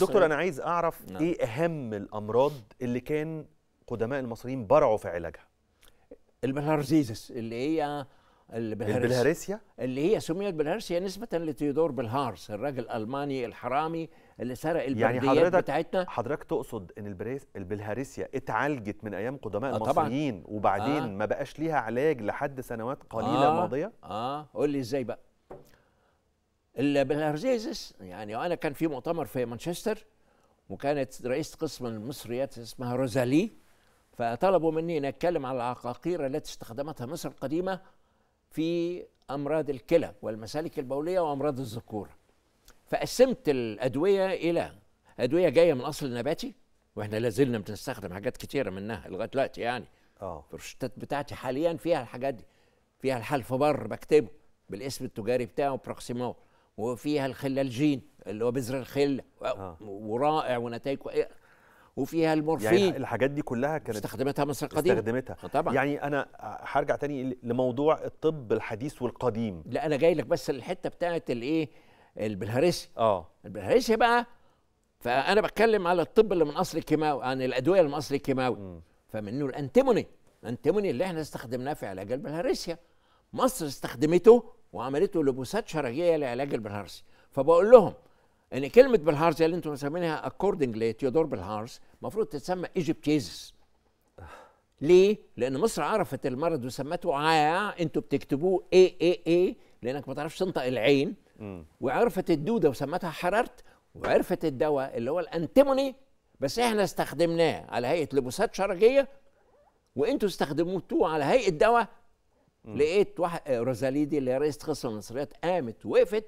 دكتور انا عايز اعرف نعم. ايه اهم الامراض اللي كان قدماء المصريين برعوا في علاجها البلهارزيزس اللي هي البلهارسيا, البلهارسيا اللي هي سميت بلهارسيا نسبة لتيودور بلهارس الراجل الألماني الحرامي اللي سرق يعني البلديات يعني حضرتك بتاعتنا حضرتك تقصد إن البلهارسيا اتعالجت من أيام قدماء آه المصريين وبعدين آه ما بقاش ليها علاج لحد سنوات قليلة آه ماضية؟ آه قول لي إزاي بقى بالهرزيزس يعني انا كان في مؤتمر في مانشستر وكانت رئيسه قسم المصريات اسمها روزالي فطلبوا مني ان اتكلم على العقاقير التي استخدمتها مصر القديمه في امراض الكلى والمسالك البوليه وامراض الذكوره فقسمت الادويه الى ادويه جايه من اصل نباتي واحنا لازلنا بنستخدم حاجات كتيره منها لغايه دلوقتي يعني اه الروشتات بتاعتي حاليا فيها الحاجات دي فيها الحلف بر بكتبه بالاسم التجاري بتاعه بروكسيمول وفيها الخلالجين اللي هو بذر الخل آه. ورائع ونتائجه وفيها المورفين يعني الحاجات دي كلها كانت استخدمتها مصر القديمه استخدمتها آه، طبعا يعني انا هرجع تاني لموضوع الطب الحديث والقديم لا انا جاي لك بس الحته بتاعت الايه البلهارسي اه البلهارسي بقى فانا بتكلم على الطب اللي من اصل الكيماوي عن الادويه اللي من اصل الكيماوي فمنه الانتيموني الانتيموني اللي احنا استخدمناه في علاج البلهارسيا مصر استخدمته وعملته لبوسات شرعيه لعلاج البلهارسي فبقول لهم ان كلمه بالهارس اللي انتم مسمينها اكوردنج لتيودور بلهارس المفروض تتسمى ايجيبتيزس ليه؟ لان مصر عرفت المرض وسمته عا آه، انتوا بتكتبوه اي اي اي لانك ما تعرفش تنطق العين وعرفت الدوده وسمتها حررت وعرفت الدواء اللي هو الانتيموني بس احنا استخدمناه على هيئه لبوسات شرجيه وانتوا استخدموه على هيئه دواء لقيت واحد آه، روزاليدي اللي رئيس قصة المصريات قامت وقفت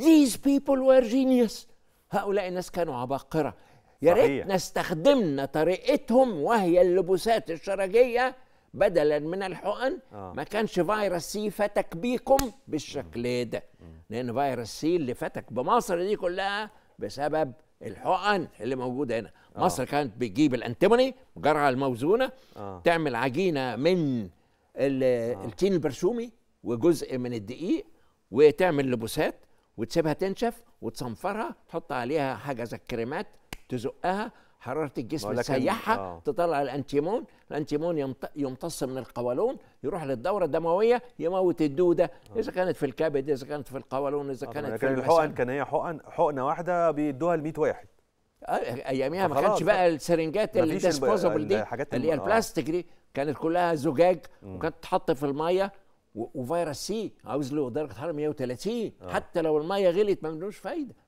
these people were genius هؤلاء الناس كانوا عباقرة يا ريتنا استخدمنا طريقتهم وهي اللبوسات الشرجية بدلا من الحقن آه. ما كانش فيروس سي فتك بيكم بالشكل ده لأن فيروس سي اللي فتك بمصر دي كلها بسبب الحقن اللي موجوده هنا آه. مصر كانت بتجيب الانتموني جرعه الموزونه آه. تعمل عجينه من آه. التين البرشومي وجزء من الدقيق وتعمل لبوسات وتسيبها تنشف وتصنفرها تحط عليها حاجه زي الكريمات تزقها حراره الجسم تسيحها آه. تطلع الانتيمون الانتيمون يمتص من القولون يروح للدوره الدمويه يموت الدوده آه. اذا كانت في الكبد اذا كانت في القولون اذا آه. كانت في الحقن كان هي حقن حقنه واحده بيدوها ل 100 واحد آه، اياميها ما كانش بقى آه. السرنجات اللي ديسبوزبل دي اللي هي آه. البلاستيك دي كانت كلها زجاج وكانت تتحط في الميه وفيروس سي عاوز له درجه حراره 130 حتى لو الميه غليت ما منوش فايده